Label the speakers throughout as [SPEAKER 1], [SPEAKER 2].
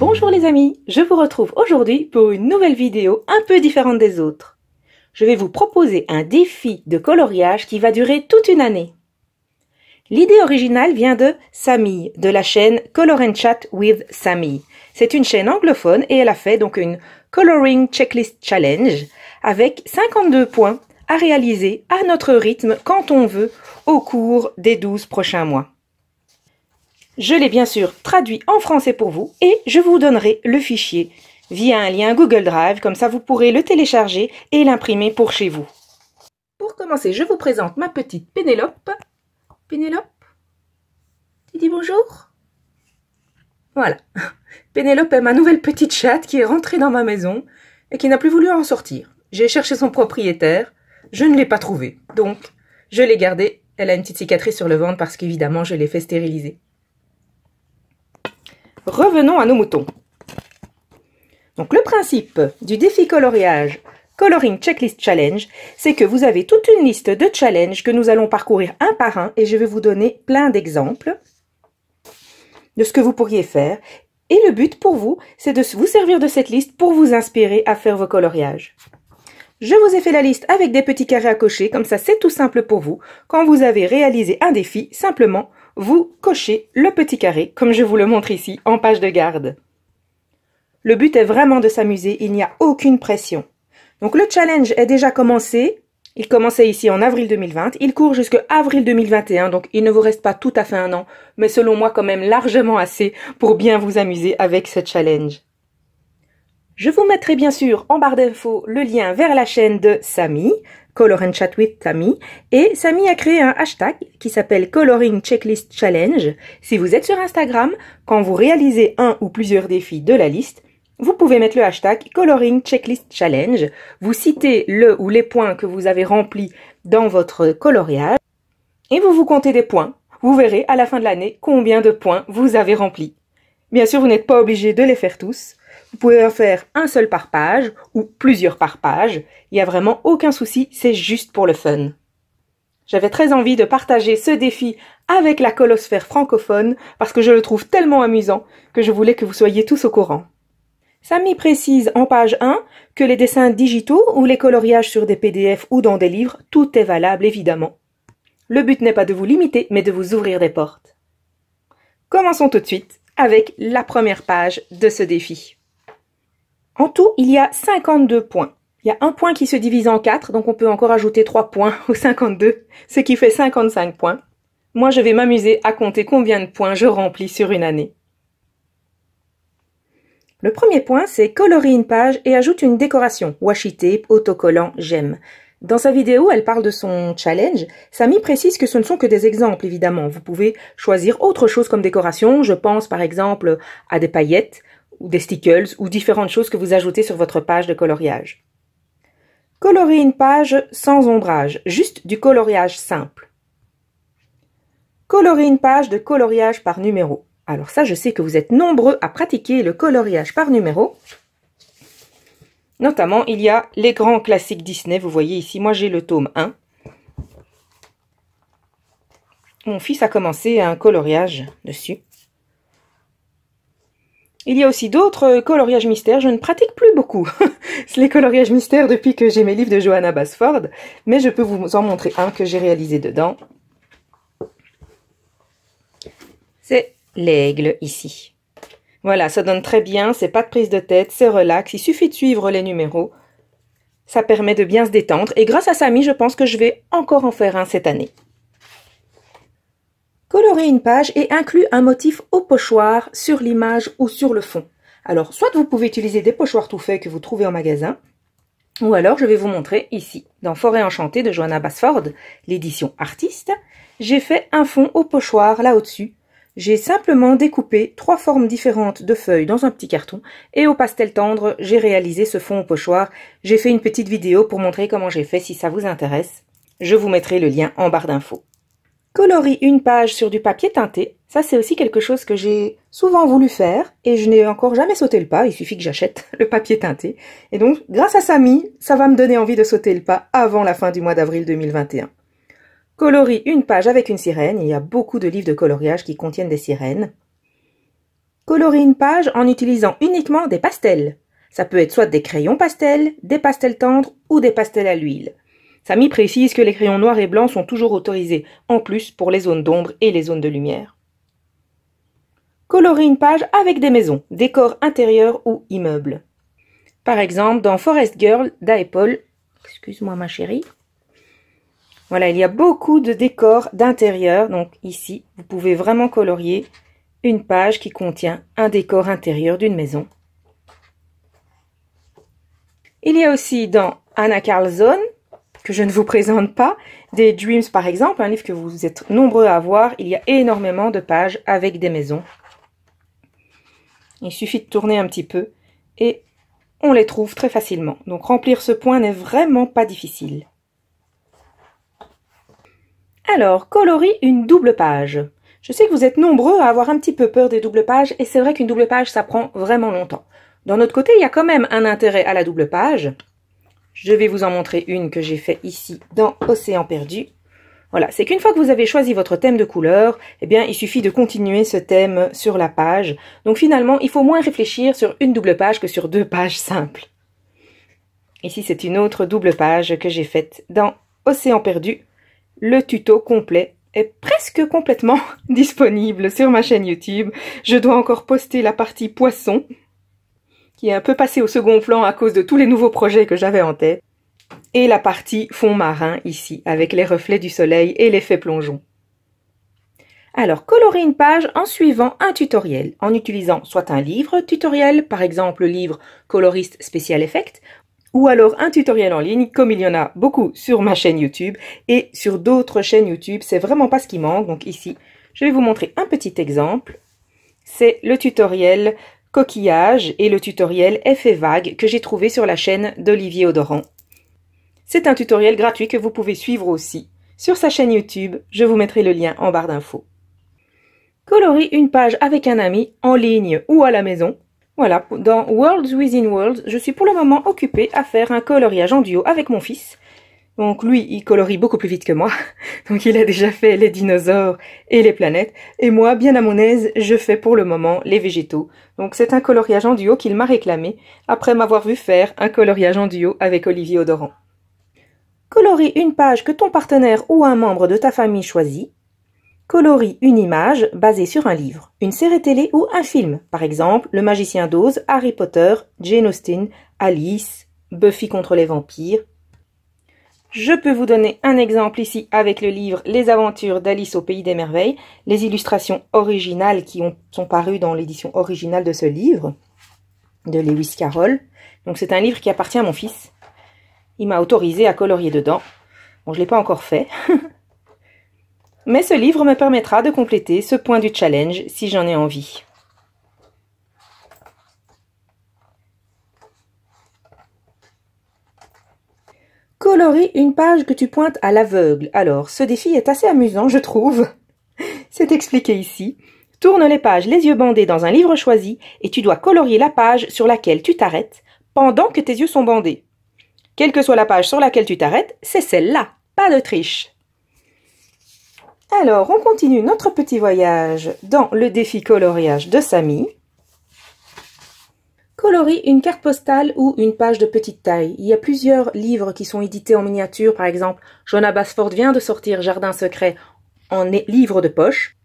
[SPEAKER 1] Bonjour les amis, je vous retrouve aujourd'hui pour une nouvelle vidéo un peu différente des autres. Je vais vous proposer un défi de coloriage qui va durer toute une année. L'idée originale vient de Samy, de la chaîne Color and Chat with Samy. C'est une chaîne anglophone et elle a fait donc une Coloring Checklist Challenge avec 52 points à réaliser à notre rythme quand on veut au cours des 12 prochains mois. Je l'ai bien sûr traduit en français pour vous et je vous donnerai le fichier via un lien Google Drive, comme ça vous pourrez le télécharger et l'imprimer pour chez vous. Pour commencer, je vous présente ma petite Pénélope. Pénélope, tu dis bonjour Voilà. Pénélope est ma nouvelle petite chatte qui est rentrée dans ma maison et qui n'a plus voulu en sortir. J'ai cherché son propriétaire, je ne l'ai pas trouvée. Donc, je l'ai gardée. Elle a une petite cicatrice sur le ventre parce qu'évidemment, je l'ai fait stériliser. Revenons à nos moutons. Donc le principe du défi coloriage Coloring Checklist Challenge, c'est que vous avez toute une liste de challenges que nous allons parcourir un par un et je vais vous donner plein d'exemples de ce que vous pourriez faire. Et le but pour vous, c'est de vous servir de cette liste pour vous inspirer à faire vos coloriages. Je vous ai fait la liste avec des petits carrés à cocher, comme ça c'est tout simple pour vous. Quand vous avez réalisé un défi, simplement vous cochez le petit carré, comme je vous le montre ici, en page de garde. Le but est vraiment de s'amuser, il n'y a aucune pression. Donc le challenge est déjà commencé, il commençait ici en avril 2020, il court jusqu'à avril 2021, donc il ne vous reste pas tout à fait un an, mais selon moi quand même largement assez pour bien vous amuser avec ce challenge. Je vous mettrai bien sûr en barre d'infos le lien vers la chaîne de Samy, Color and Chat with Tammy, et Sami a créé un hashtag qui s'appelle Coloring Checklist Challenge. Si vous êtes sur Instagram, quand vous réalisez un ou plusieurs défis de la liste, vous pouvez mettre le hashtag Coloring Checklist Challenge. Vous citez le ou les points que vous avez remplis dans votre coloriage et vous vous comptez des points. Vous verrez à la fin de l'année combien de points vous avez remplis. Bien sûr, vous n'êtes pas obligé de les faire tous. Vous pouvez en faire un seul par page ou plusieurs par page. Il n'y a vraiment aucun souci, c'est juste pour le fun. J'avais très envie de partager ce défi avec la colosphère francophone parce que je le trouve tellement amusant que je voulais que vous soyez tous au courant. Samy précise en page 1 que les dessins digitaux ou les coloriages sur des PDF ou dans des livres, tout est valable évidemment. Le but n'est pas de vous limiter, mais de vous ouvrir des portes. Commençons tout de suite avec la première page de ce défi. En tout, il y a 52 points. Il y a un point qui se divise en quatre, donc on peut encore ajouter trois points aux 52, ce qui fait 55 points. Moi, je vais m'amuser à compter combien de points je remplis sur une année. Le premier point, c'est colorer une page et ajouter une décoration, washi tape, autocollant, j'aime. Dans sa vidéo, elle parle de son challenge. Samy précise que ce ne sont que des exemples, évidemment. Vous pouvez choisir autre chose comme décoration. Je pense, par exemple, à des paillettes ou des stickles ou différentes choses que vous ajoutez sur votre page de coloriage. Colorer une page sans ombrage, juste du coloriage simple. Colorer une page de coloriage par numéro. Alors ça, je sais que vous êtes nombreux à pratiquer le coloriage par numéro. Notamment, il y a les grands classiques Disney. Vous voyez ici, moi j'ai le tome 1. Mon fils a commencé un coloriage dessus. Il y a aussi d'autres euh, coloriages mystères, je ne pratique plus beaucoup les coloriages mystères depuis que j'ai mes livres de Johanna Basford, mais je peux vous en montrer un que j'ai réalisé dedans. C'est l'aigle ici. Voilà, ça donne très bien, c'est pas de prise de tête, c'est relax, il suffit de suivre les numéros. Ça permet de bien se détendre et grâce à Samy, je pense que je vais encore en faire un cette année. Colorer une page et inclut un motif au pochoir sur l'image ou sur le fond. Alors, soit vous pouvez utiliser des pochoirs tout faits que vous trouvez en magasin, ou alors je vais vous montrer ici, dans Forêt enchantée de Joanna Basford, l'édition artiste, j'ai fait un fond au pochoir là au-dessus. J'ai simplement découpé trois formes différentes de feuilles dans un petit carton et au pastel tendre, j'ai réalisé ce fond au pochoir. J'ai fait une petite vidéo pour montrer comment j'ai fait si ça vous intéresse. Je vous mettrai le lien en barre d'infos. Colorie une page sur du papier teinté, ça c'est aussi quelque chose que j'ai souvent voulu faire et je n'ai encore jamais sauté le pas, il suffit que j'achète le papier teinté. Et donc grâce à Samy, ça va me donner envie de sauter le pas avant la fin du mois d'avril 2021. Colorie une page avec une sirène, il y a beaucoup de livres de coloriage qui contiennent des sirènes. Coloris une page en utilisant uniquement des pastels. Ça peut être soit des crayons pastels, des pastels tendres ou des pastels à l'huile. Samy précise que les crayons noirs et blancs sont toujours autorisés, en plus pour les zones d'ombre et les zones de lumière. Colorer une page avec des maisons, décors intérieurs ou immeubles. Par exemple, dans Forest Girl d'Aepol, excuse-moi ma chérie, voilà, il y a beaucoup de décors d'intérieur. Donc ici, vous pouvez vraiment colorier une page qui contient un décor intérieur d'une maison. Il y a aussi dans Anna Carlson, que je ne vous présente pas, des Dreams par exemple, un livre que vous êtes nombreux à avoir, il y a énormément de pages avec des maisons. Il suffit de tourner un petit peu et on les trouve très facilement. Donc remplir ce point n'est vraiment pas difficile. Alors, colorie une double page. Je sais que vous êtes nombreux à avoir un petit peu peur des doubles pages et c'est vrai qu'une double page ça prend vraiment longtemps. D'un autre côté, il y a quand même un intérêt à la double page je vais vous en montrer une que j'ai fait ici dans Océan perdu. Voilà, c'est qu'une fois que vous avez choisi votre thème de couleur, eh bien, il suffit de continuer ce thème sur la page. Donc finalement, il faut moins réfléchir sur une double page que sur deux pages simples. Ici, c'est une autre double page que j'ai faite dans Océan perdu. Le tuto complet est presque complètement disponible sur ma chaîne YouTube. Je dois encore poster la partie poisson, qui est un peu passé au second plan à cause de tous les nouveaux projets que j'avais en tête, et la partie fond marin ici, avec les reflets du soleil et l'effet plongeon. Alors, colorer une page en suivant un tutoriel, en utilisant soit un livre tutoriel, par exemple le livre Coloriste spécial Effect, ou alors un tutoriel en ligne, comme il y en a beaucoup sur ma chaîne YouTube et sur d'autres chaînes YouTube, c'est vraiment pas ce qui manque. Donc ici, je vais vous montrer un petit exemple. C'est le tutoriel coquillage et le tutoriel effet vague que j'ai trouvé sur la chaîne d'Olivier Odoran. C'est un tutoriel gratuit que vous pouvez suivre aussi sur sa chaîne YouTube, je vous mettrai le lien en barre d'infos. Colorie une page avec un ami en ligne ou à la maison. Voilà, dans Worlds Within Worlds, je suis pour le moment occupée à faire un coloriage en duo avec mon fils donc lui, il colorie beaucoup plus vite que moi. Donc il a déjà fait les dinosaures et les planètes. Et moi, bien à mon aise, je fais pour le moment les végétaux. Donc c'est un coloriage en duo qu'il m'a réclamé après m'avoir vu faire un coloriage en duo avec Olivier Odorant. Colorie une page que ton partenaire ou un membre de ta famille choisit. Colorie une image basée sur un livre, une série télé ou un film. Par exemple, Le Magicien d'Oz, Harry Potter, Jane Austen, Alice, Buffy contre les vampires, je peux vous donner un exemple ici avec le livre Les aventures d'Alice au pays des merveilles, les illustrations originales qui sont parues dans l'édition originale de ce livre de Lewis Carroll. Donc c'est un livre qui appartient à mon fils. Il m'a autorisé à colorier dedans. Bon, je ne l'ai pas encore fait. Mais ce livre me permettra de compléter ce point du challenge si j'en ai envie. colorie une page que tu pointes à l'aveugle. Alors, ce défi est assez amusant, je trouve. C'est expliqué ici. Tourne les pages les yeux bandés dans un livre choisi et tu dois colorier la page sur laquelle tu t'arrêtes pendant que tes yeux sont bandés. Quelle que soit la page sur laquelle tu t'arrêtes, c'est celle-là, pas de triche. Alors, on continue notre petit voyage dans le défi coloriage de Samy. Colorie une carte postale ou une page de petite taille. Il y a plusieurs livres qui sont édités en miniature, par exemple, Johanna Basford vient de sortir Jardin secret en livre de poche.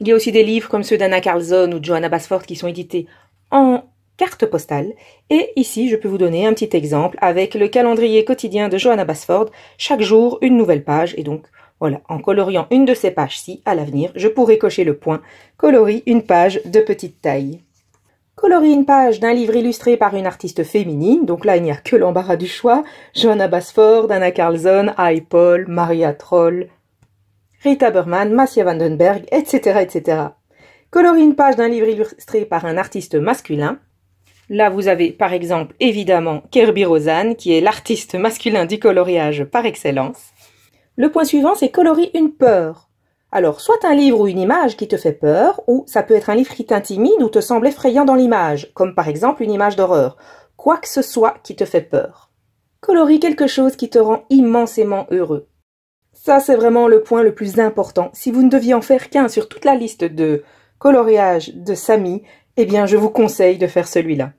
[SPEAKER 1] Il y a aussi des livres comme ceux d'Anna Carlson ou de Johanna Basford qui sont édités en carte postale. Et ici, je peux vous donner un petit exemple avec le calendrier quotidien de Johanna Basford. Chaque jour, une nouvelle page. Et donc, voilà, en coloriant une de ces pages-ci, à l'avenir, je pourrai cocher le point colorie une page de petite taille. Colorer une page d'un livre illustré par une artiste féminine, donc là il n'y a que l'embarras du choix, Joanna Basford, Anna Carlson, Ai Paul, Maria Troll, Rita Berman, Massia Vandenberg, etc. etc. Colorer une page d'un livre illustré par un artiste masculin. Là vous avez par exemple évidemment Kirby Rosanne, qui est l'artiste masculin du coloriage par excellence. Le point suivant c'est colorer une peur. Alors, soit un livre ou une image qui te fait peur, ou ça peut être un livre qui t'intimide ou te semble effrayant dans l'image, comme par exemple une image d'horreur. Quoi que ce soit qui te fait peur. Colorie quelque chose qui te rend immensément heureux. Ça, c'est vraiment le point le plus important. Si vous ne deviez en faire qu'un sur toute la liste de coloriage de Samy, eh bien, je vous conseille de faire celui-là.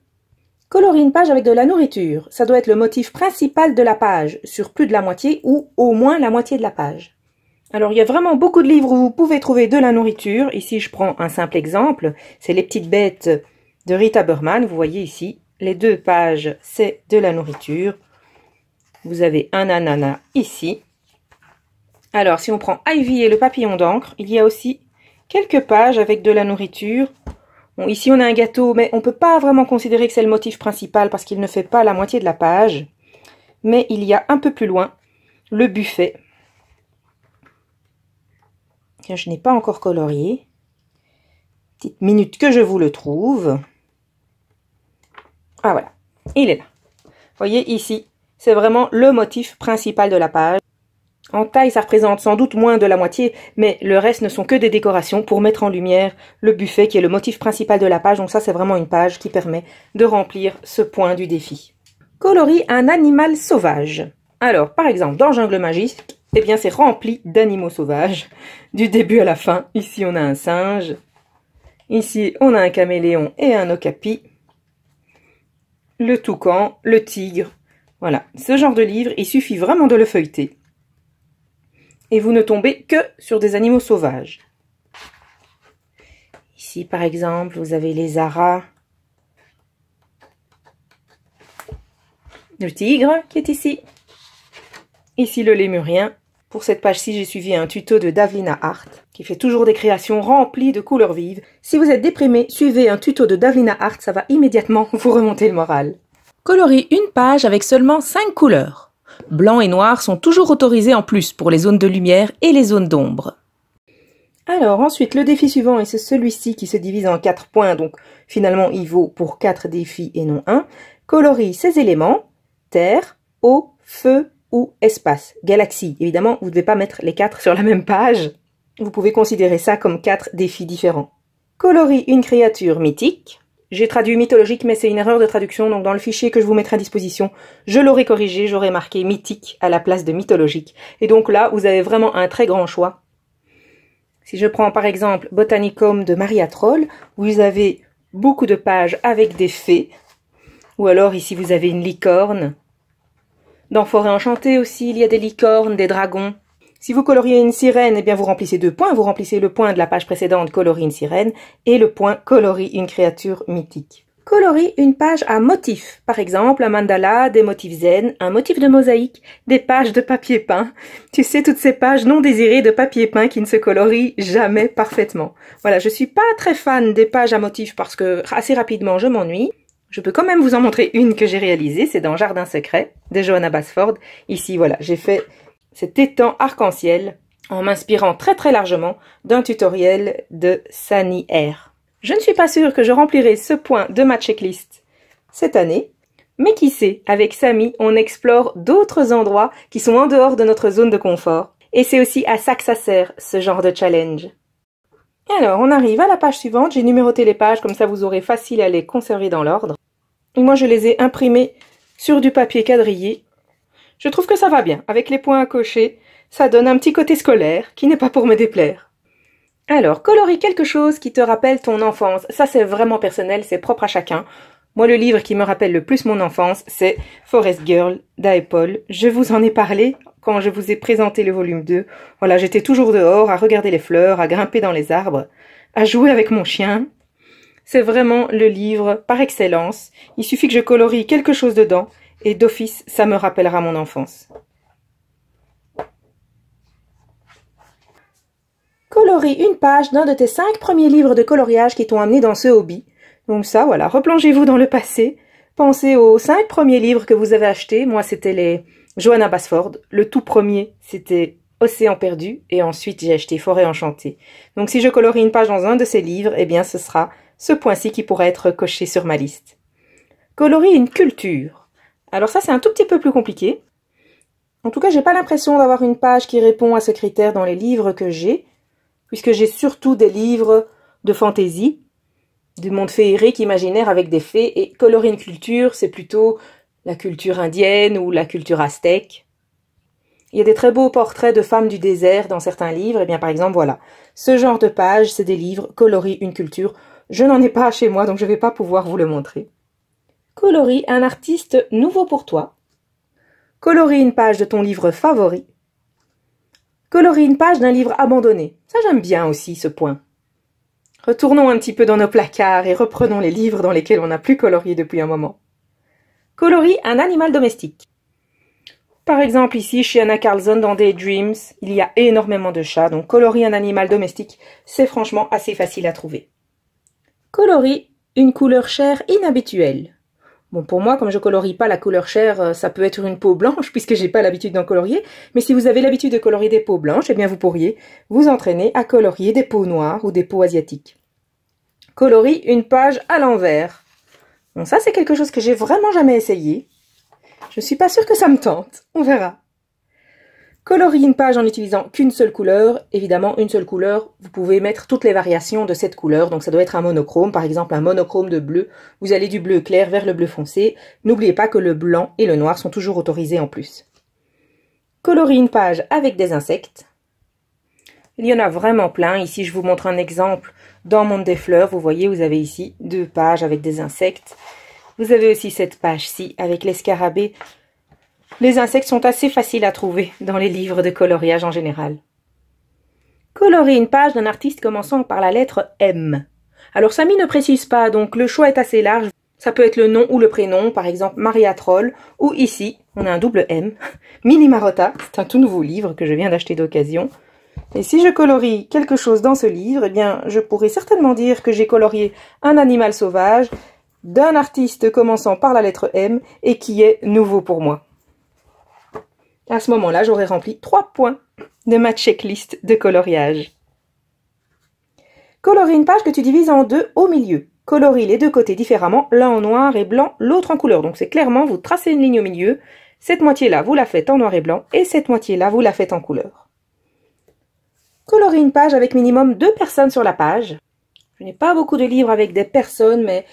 [SPEAKER 1] Colorie une page avec de la nourriture. Ça doit être le motif principal de la page, sur plus de la moitié ou au moins la moitié de la page. Alors il y a vraiment beaucoup de livres où vous pouvez trouver de la nourriture. Ici je prends un simple exemple, c'est Les petites bêtes de Rita Berman. Vous voyez ici, les deux pages c'est de la nourriture. Vous avez un ananas ici. Alors si on prend Ivy et le papillon d'encre, il y a aussi quelques pages avec de la nourriture. ici on a un gâteau, mais on ne peut pas vraiment considérer que c'est le motif principal parce qu'il ne fait pas la moitié de la page. Mais il y a un peu plus loin le buffet je n'ai pas encore colorié. Petite minute que je vous le trouve. Ah voilà, il est là. Vous voyez ici, c'est vraiment le motif principal de la page. En taille, ça représente sans doute moins de la moitié, mais le reste ne sont que des décorations pour mettre en lumière le buffet qui est le motif principal de la page. Donc ça, c'est vraiment une page qui permet de remplir ce point du défi. Colorie un animal sauvage. Alors, par exemple, dans Jungle Magique, eh bien, c'est rempli d'animaux sauvages, du début à la fin. Ici, on a un singe. Ici, on a un caméléon et un okapi. Le toucan, le tigre. Voilà, ce genre de livre, il suffit vraiment de le feuilleter. Et vous ne tombez que sur des animaux sauvages. Ici, par exemple, vous avez les aras. Le tigre qui est ici. Ici, le lémurien pour cette page-ci, j'ai suivi un tuto de Davlina Hart, qui fait toujours des créations remplies de couleurs vives. Si vous êtes déprimé, suivez un tuto de Davina Hart, ça va immédiatement vous remonter le moral. Colorie une page avec seulement 5 couleurs. Blanc et noir sont toujours autorisés en plus pour les zones de lumière et les zones d'ombre. Alors ensuite, le défi suivant, et c'est celui-ci qui se divise en 4 points, donc finalement il vaut pour 4 défis et non 1. Colorie ces éléments, terre, eau, feu, ou espace, galaxie. Évidemment, vous ne devez pas mettre les quatre sur la même page. Vous pouvez considérer ça comme quatre défis différents. Colorie une créature mythique. J'ai traduit mythologique, mais c'est une erreur de traduction, donc dans le fichier que je vous mettrai à disposition, je l'aurai corrigé, j'aurai marqué mythique à la place de mythologique. Et donc là, vous avez vraiment un très grand choix. Si je prends par exemple Botanicum de Maria Troll, vous avez beaucoup de pages avec des fées, ou alors ici vous avez une licorne, dans Forêt enchantée aussi, il y a des licornes, des dragons. Si vous coloriez une sirène, eh bien vous remplissez deux points. Vous remplissez le point de la page précédente, colorie une sirène, et le point colorie une créature mythique. Colorie une page à motifs, par exemple un mandala, des motifs zen, un motif de mosaïque, des pages de papier peint. Tu sais, toutes ces pages non désirées de papier peint qui ne se colorient jamais parfaitement. Voilà, je suis pas très fan des pages à motifs parce que assez rapidement je m'ennuie. Je peux quand même vous en montrer une que j'ai réalisée, c'est dans Jardin secret de Johanna Basford. Ici, voilà, j'ai fait cet étang arc-en-ciel en m'inspirant très très largement d'un tutoriel de Sani Air. Je ne suis pas sûre que je remplirai ce point de ma checklist cette année, mais qui sait, avec Samy, on explore d'autres endroits qui sont en dehors de notre zone de confort. Et c'est aussi à ça que ça sert, ce genre de challenge. Alors, on arrive à la page suivante, j'ai numéroté les pages, comme ça vous aurez facile à les conserver dans l'ordre. Moi, je les ai imprimés sur du papier quadrillé. Je trouve que ça va bien. Avec les points à cocher, ça donne un petit côté scolaire qui n'est pas pour me déplaire. Alors, colorie quelque chose qui te rappelle ton enfance. Ça, c'est vraiment personnel, c'est propre à chacun. Moi, le livre qui me rappelle le plus mon enfance, c'est Forest Girl d'Aepol. Je vous en ai parlé quand je vous ai présenté le volume 2. Voilà, j'étais toujours dehors à regarder les fleurs, à grimper dans les arbres, à jouer avec mon chien c'est vraiment le livre par excellence. Il suffit que je colorie quelque chose dedans et d'office, ça me rappellera mon enfance. Colorie une page d'un de tes cinq premiers livres de coloriage qui t'ont amené dans ce hobby. Donc ça, voilà, replongez-vous dans le passé. Pensez aux cinq premiers livres que vous avez achetés. Moi, c'était les Johanna Basford. Le tout premier, c'était Océan perdu. Et ensuite, j'ai acheté Forêt enchantée. Donc si je colorie une page dans un de ces livres, eh bien, ce sera ce point-ci qui pourrait être coché sur ma liste. Colorie une culture. Alors ça, c'est un tout petit peu plus compliqué. En tout cas, j'ai pas l'impression d'avoir une page qui répond à ce critère dans les livres que j'ai, puisque j'ai surtout des livres de fantaisie, du monde féerique imaginaire avec des fées, et colorer une culture, c'est plutôt la culture indienne ou la culture aztèque. Il y a des très beaux portraits de femmes du désert dans certains livres, et bien par exemple voilà. Ce genre de page, c'est des livres coloris une culture je n'en ai pas chez moi, donc je ne vais pas pouvoir vous le montrer. Colorie un artiste nouveau pour toi. Colorie une page de ton livre favori. Colorie une page d'un livre abandonné. Ça j'aime bien aussi ce point. Retournons un petit peu dans nos placards et reprenons les livres dans lesquels on n'a plus colorié depuis un moment. Colorie un animal domestique. Par exemple, ici, chez Anna Carlson, dans Daydreams, il y a énormément de chats, donc colorie un animal domestique, c'est franchement assez facile à trouver. Coloris, une couleur chair inhabituelle. Bon, pour moi, comme je colorie pas la couleur chair, euh, ça peut être une peau blanche puisque j'ai pas l'habitude d'en colorier. Mais si vous avez l'habitude de colorier des peaux blanches, eh bien vous pourriez vous entraîner à colorier des peaux noires ou des peaux asiatiques. Coloris une page à l'envers. Bon, ça c'est quelque chose que j'ai vraiment jamais essayé. Je suis pas sûre que ça me tente. On verra. Colorier une page en utilisant qu'une seule couleur. Évidemment, une seule couleur, vous pouvez mettre toutes les variations de cette couleur. Donc ça doit être un monochrome, par exemple un monochrome de bleu. Vous allez du bleu clair vers le bleu foncé. N'oubliez pas que le blanc et le noir sont toujours autorisés en plus. Colorier une page avec des insectes. Il y en a vraiment plein. Ici, je vous montre un exemple dans Monde des fleurs. Vous voyez, vous avez ici deux pages avec des insectes. Vous avez aussi cette page-ci avec l'escarabée les insectes sont assez faciles à trouver dans les livres de coloriage en général. Colorer une page d'un artiste commençant par la lettre M. Alors Samy ne précise pas, donc le choix est assez large. Ça peut être le nom ou le prénom, par exemple Maria Troll, ou ici, on a un double M, Mini Marotta, c'est un tout nouveau livre que je viens d'acheter d'occasion. Et si je colorie quelque chose dans ce livre, eh bien, je pourrais certainement dire que j'ai colorié un animal sauvage d'un artiste commençant par la lettre M et qui est nouveau pour moi. À ce moment-là, j'aurai rempli trois points de ma checklist de coloriage. Colorer une page que tu divises en deux au milieu. Colorie les deux côtés différemment, l'un en noir et blanc, l'autre en couleur. Donc c'est clairement, vous tracez une ligne au milieu, cette moitié-là, vous la faites en noir et blanc, et cette moitié-là, vous la faites en couleur. Colorer une page avec minimum deux personnes sur la page. Je n'ai pas beaucoup de livres avec des personnes, mais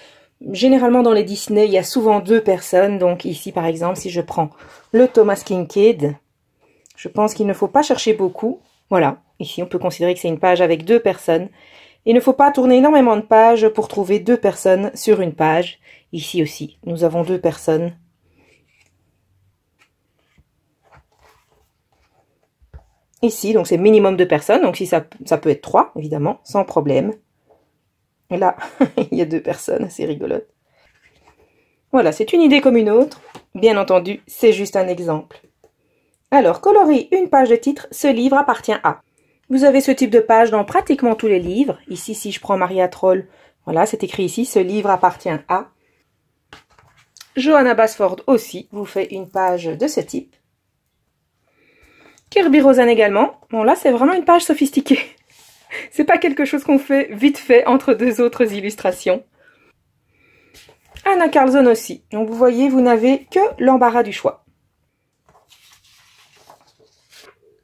[SPEAKER 1] généralement dans les Disney, il y a souvent deux personnes. Donc ici, par exemple, si je prends le Thomas Kinkade, je pense qu'il ne faut pas chercher beaucoup. Voilà, ici on peut considérer que c'est une page avec deux personnes. Il ne faut pas tourner énormément de pages pour trouver deux personnes sur une page. Ici aussi, nous avons deux personnes. Ici, donc c'est minimum de personnes, donc si ça, ça peut être trois, évidemment, sans problème là, il y a deux personnes, c'est rigolote. Voilà, c'est une idée comme une autre. Bien entendu, c'est juste un exemple. Alors, coloris une page de titre, ce livre appartient à. Vous avez ce type de page dans pratiquement tous les livres. Ici, si je prends Maria Troll, voilà, c'est écrit ici, ce livre appartient à. Johanna Basford aussi vous fait une page de ce type. Kirby Rosen également. Bon là, c'est vraiment une page sophistiquée. C'est pas quelque chose qu'on fait vite fait entre deux autres illustrations. Anna Carlson aussi. Donc vous voyez, vous n'avez que l'embarras du choix.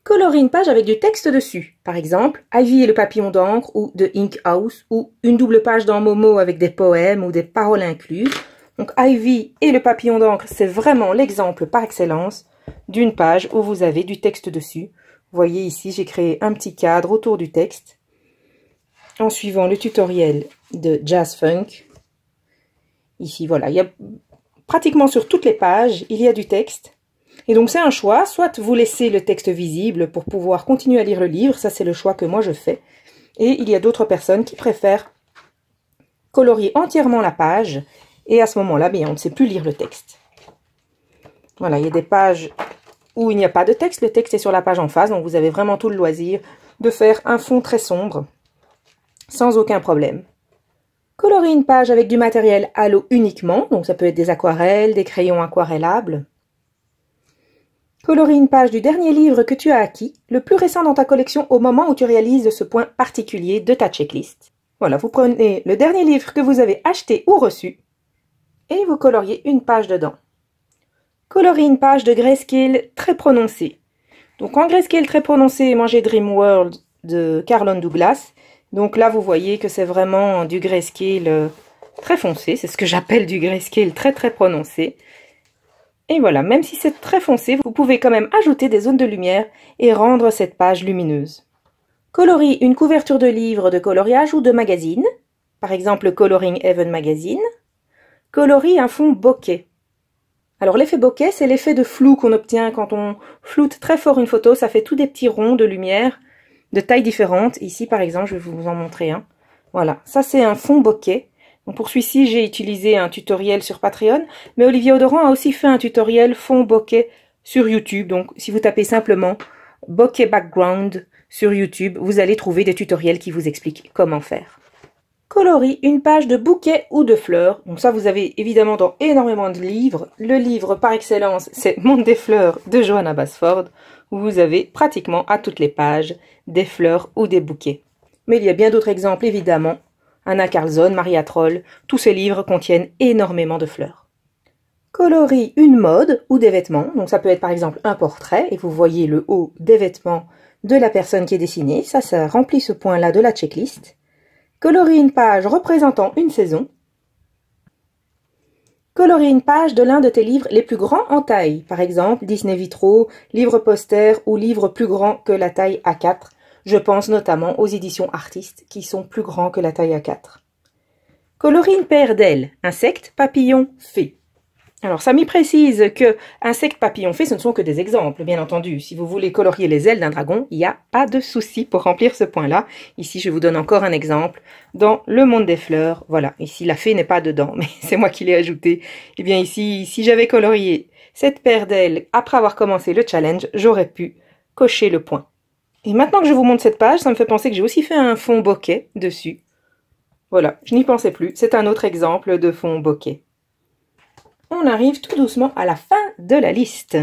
[SPEAKER 1] Colorer une page avec du texte dessus. Par exemple, Ivy et le papillon d'encre ou de Ink House ou une double page dans Momo avec des poèmes ou des paroles incluses. Donc Ivy et le papillon d'encre, c'est vraiment l'exemple par excellence d'une page où vous avez du texte dessus. Vous voyez ici, j'ai créé un petit cadre autour du texte en suivant le tutoriel de Jazz Funk. Ici, voilà, il y a pratiquement sur toutes les pages, il y a du texte. Et donc c'est un choix, soit vous laissez le texte visible pour pouvoir continuer à lire le livre, ça c'est le choix que moi je fais. Et il y a d'autres personnes qui préfèrent colorier entièrement la page, et à ce moment-là, ben, on ne sait plus lire le texte. Voilà, il y a des pages où il n'y a pas de texte. Le texte est sur la page en face, donc vous avez vraiment tout le loisir de faire un fond très sombre, sans aucun problème. Colorer une page avec du matériel à l'eau uniquement, donc ça peut être des aquarelles, des crayons aquarellables. Colorer une page du dernier livre que tu as acquis, le plus récent dans ta collection au moment où tu réalises ce point particulier de ta checklist. Voilà, vous prenez le dernier livre que vous avez acheté ou reçu et vous coloriez une page dedans. Coloris une page de grayscale très prononcée. Donc en grayscale très prononcée, manger Dream World de Carlon Douglas. Donc là, vous voyez que c'est vraiment du grayscale euh, très foncé. C'est ce que j'appelle du grayscale très très prononcé. Et voilà, même si c'est très foncé, vous pouvez quand même ajouter des zones de lumière et rendre cette page lumineuse. Coloris une couverture de livre de coloriage ou de magazine, par exemple Coloring Heaven Magazine. Coloris un fond bokeh. Alors l'effet bokeh, c'est l'effet de flou qu'on obtient quand on floute très fort une photo, ça fait tous des petits ronds de lumière de tailles différentes. Ici par exemple, je vais vous en montrer un. Voilà, ça c'est un fond bokeh. pour celui-ci, j'ai utilisé un tutoriel sur Patreon, mais Olivier Odoran a aussi fait un tutoriel fond bokeh sur YouTube. Donc si vous tapez simplement bokeh background sur YouTube, vous allez trouver des tutoriels qui vous expliquent comment faire. Coloris une page de bouquets ou de fleurs. Donc ça, vous avez évidemment dans énormément de livres. Le livre par excellence, c'est Monde des fleurs de Johanna Basford, où vous avez pratiquement à toutes les pages des fleurs ou des bouquets. Mais il y a bien d'autres exemples, évidemment. Anna Carlson, Maria Troll, tous ces livres contiennent énormément de fleurs. Coloris une mode ou des vêtements. Donc ça peut être par exemple un portrait, et vous voyez le haut des vêtements de la personne qui est dessinée. Ça, ça remplit ce point-là de la checklist. Colorie une page représentant une saison. Colorie une page de l'un de tes livres les plus grands en taille, par exemple Disney Vitro, livre poster ou livre plus grand que la taille A4. Je pense notamment aux éditions artistes qui sont plus grands que la taille A4. Colorie une paire d'ailes, insectes, papillons, fées. Alors, m'y précise que insectes, papillons, fées, ce ne sont que des exemples, bien entendu. Si vous voulez colorier les ailes d'un dragon, il n'y a pas de souci pour remplir ce point-là. Ici, je vous donne encore un exemple. Dans le monde des fleurs, voilà, ici, la fée n'est pas dedans, mais c'est moi qui l'ai ajouté. Eh bien, ici, si j'avais colorié cette paire d'ailes après avoir commencé le challenge, j'aurais pu cocher le point. Et maintenant que je vous montre cette page, ça me fait penser que j'ai aussi fait un fond bokeh dessus. Voilà, je n'y pensais plus. C'est un autre exemple de fond bokeh on arrive tout doucement à la fin de la liste.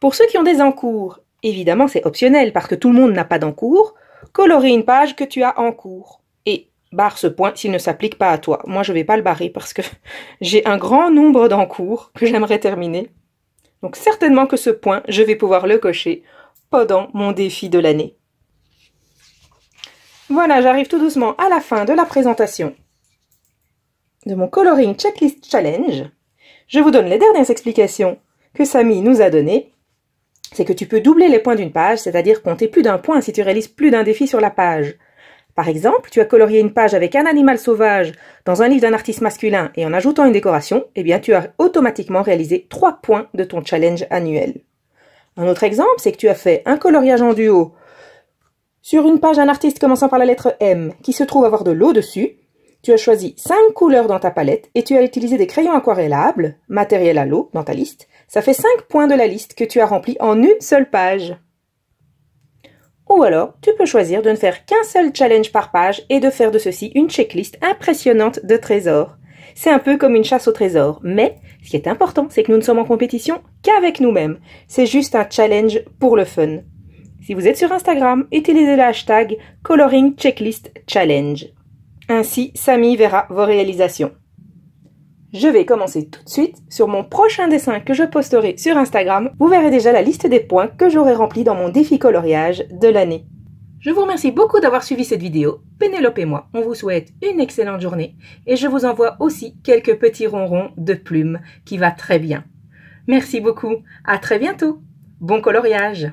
[SPEAKER 1] Pour ceux qui ont des encours, évidemment c'est optionnel parce que tout le monde n'a pas d'encours, colorer une page que tu as en cours et barre ce point s'il ne s'applique pas à toi. Moi je ne vais pas le barrer parce que j'ai un grand nombre d'encours que j'aimerais terminer. Donc certainement que ce point, je vais pouvoir le cocher pendant mon défi de l'année. Voilà, j'arrive tout doucement à la fin de la présentation de mon coloring checklist challenge. Je vous donne les dernières explications que Samy nous a données. C'est que tu peux doubler les points d'une page, c'est-à-dire compter plus d'un point si tu réalises plus d'un défi sur la page. Par exemple, tu as colorié une page avec un animal sauvage dans un livre d'un artiste masculin et en ajoutant une décoration, eh bien tu as automatiquement réalisé trois points de ton challenge annuel. Un autre exemple, c'est que tu as fait un coloriage en duo sur une page d'un artiste commençant par la lettre M qui se trouve avoir de l'eau dessus tu as choisi 5 couleurs dans ta palette et tu as utilisé des crayons aquarellables, matériel à l'eau dans ta liste. Ça fait 5 points de la liste que tu as remplis en une seule page. Ou alors, tu peux choisir de ne faire qu'un seul challenge par page et de faire de ceci une checklist impressionnante de trésors. C'est un peu comme une chasse au trésor, mais ce qui est important, c'est que nous ne sommes en compétition qu'avec nous-mêmes. C'est juste un challenge pour le fun. Si vous êtes sur Instagram, utilisez le hashtag coloring checklist challenge. Ainsi, Samy verra vos réalisations. Je vais commencer tout de suite sur mon prochain dessin que je posterai sur Instagram. Vous verrez déjà la liste des points que j'aurai remplis dans mon défi coloriage de l'année. Je vous remercie beaucoup d'avoir suivi cette vidéo. Pénélope et moi, on vous souhaite une excellente journée et je vous envoie aussi quelques petits ronrons de plumes qui va très bien. Merci beaucoup. À très bientôt. Bon coloriage.